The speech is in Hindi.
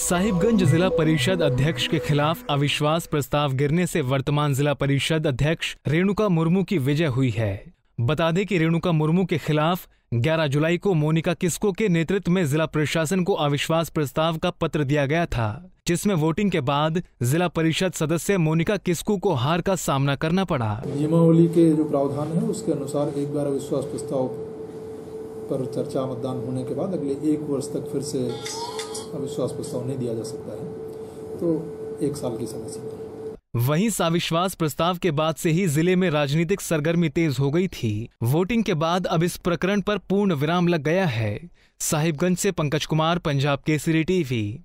साहिबगंज जिला परिषद अध्यक्ष के खिलाफ अविश्वास प्रस्ताव गिरने से वर्तमान जिला परिषद अध्यक्ष रेणुका मुर्मू की विजय हुई है बता दें कि रेणुका मुर्मू के खिलाफ 11 जुलाई को मोनिका किस्को के नेतृत्व में जिला प्रशासन को अविश्वास प्रस्ताव का पत्र दिया गया था जिसमें वोटिंग के बाद जिला परिषद सदस्य मोनिका किस्को को हार का सामना करना पड़ा नियमावली के जो प्रावधान है उसके अनुसार एक बार अविश्वास प्रस्ताव पर चर्चा मतदान होने के बाद अगले एक वर्ष तक फिर से अविश्वास प्रस्ताव नहीं दिया जा सकता है तो एक साल की समय सीमा वहीं साविश्वास प्रस्ताव के बाद से ही जिले में राजनीतिक सरगर्मी तेज हो गई थी वोटिंग के बाद अब इस प्रकरण पर पूर्ण विराम लग गया है साहिबगंज से पंकज कुमार पंजाब केसरी टीवी